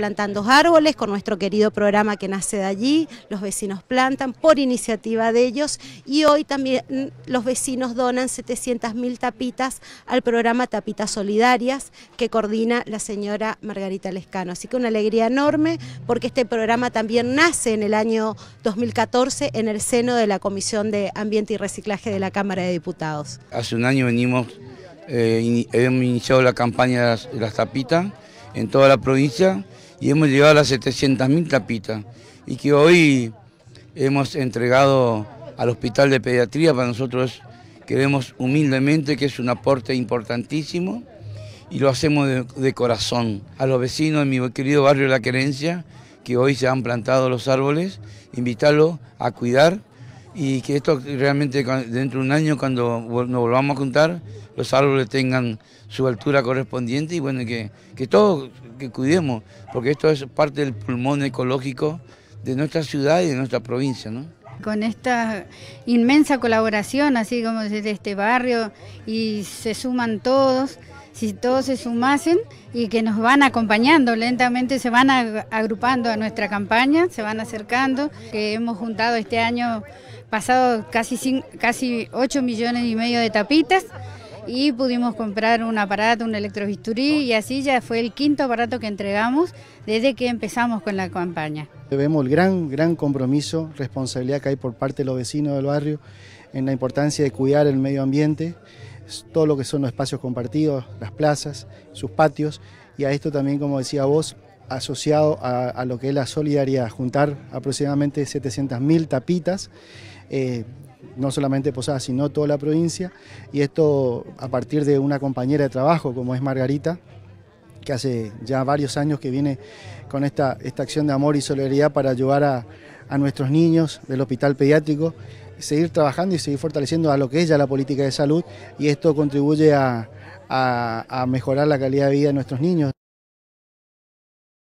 plantando árboles con nuestro querido programa que nace de allí, los vecinos plantan por iniciativa de ellos y hoy también mm, los vecinos donan 700.000 tapitas al programa Tapitas Solidarias que coordina la señora Margarita Lescano. Así que una alegría enorme porque este programa también nace en el año 2014 en el seno de la Comisión de Ambiente y Reciclaje de la Cámara de Diputados. Hace un año venimos, eh, hemos iniciado la campaña de las tapitas en toda la provincia y hemos llegado a las 700.000 tapitas y que hoy hemos entregado al Hospital de Pediatría, para nosotros queremos humildemente que es un aporte importantísimo y lo hacemos de, de, corazón. A los vecinos de mi querido barrio La Querencia, que hoy se han plantado los árboles, invitarlos a cuidar y que esto realmente dentro de un año cuando nos volvamos a juntar los árboles tengan su altura correspondiente y bueno que, todos cuidemos porque esto es parte del pulmón ecológico de nuestra ciudad y de nuestra provincia con esta inmensa colaboración así como desde este barrio y se suman todos si todos se sumasen y que nos van acompañando, lentamente se van agrupando a nuestra campaña, se van acercando, que hemos juntado este año pasado casi, casi 8 millones y medio de tapitas y pudimos comprar un aparato, un electrovisturí... y así ya fue el quinto aparato que entregamos desde que empezamos con la campaña. Vemos el gran, gran compromiso, responsabilidad que hay por parte de los vecinos del barrio en la importancia de cuidar el medio ambiente todo lo que son los espacios compartidos, las plazas, sus patios, y a esto también, como decía vos, asociado a, lo que es la solidaridad, juntar aproximadamente 700.000 tapitas, eh, no solamente Posadas, sino toda la provincia, y esto a partir de una compañera de trabajo como es Margarita, que hace ya varios años que viene con esta, esta acción de amor y solidaridad para ayudar a, a nuestros niños del hospital pediátrico, seguir trabajando y seguir fortaleciendo a lo que es ya la política de salud y esto contribuye a, a mejorar la calidad de vida de nuestros niños.